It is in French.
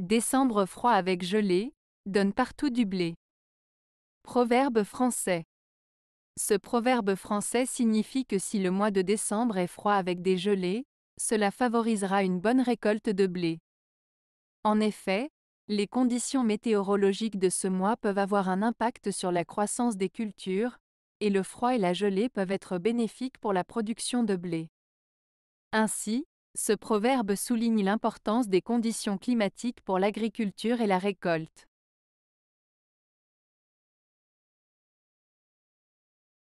Décembre froid avec gelée, donne partout du blé. Proverbe français. Ce proverbe français signifie que si le mois de décembre est froid avec des gelées, cela favorisera une bonne récolte de blé. En effet, les conditions météorologiques de ce mois peuvent avoir un impact sur la croissance des cultures, et le froid et la gelée peuvent être bénéfiques pour la production de blé. Ainsi, ce proverbe souligne l'importance des conditions climatiques pour l'agriculture et la récolte.